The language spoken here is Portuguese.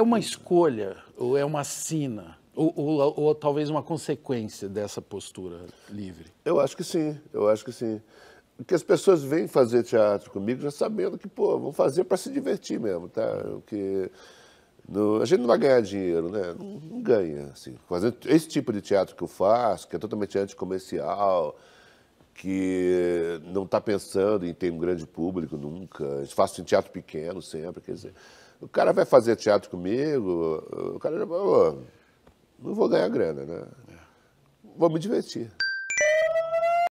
É uma escolha, ou é uma sina, ou, ou, ou, talvez uma consequência dessa postura livre? Eu acho que sim, eu acho que sim. Porque as pessoas vêm fazer teatro comigo já sabendo que, pô, vão fazer para se divertir mesmo, tá? Porque no, a gente não vai ganhar dinheiro, né? Não, não ganha, assim. Fazendo esse tipo de teatro que eu faço, que é totalmente anticomercial, comercial que não está pensando em ter um grande público nunca. faço em teatro pequeno sempre, quer dizer, o cara vai fazer teatro comigo, o cara já oh, não vou ganhar grana, né? É. Vou me divertir.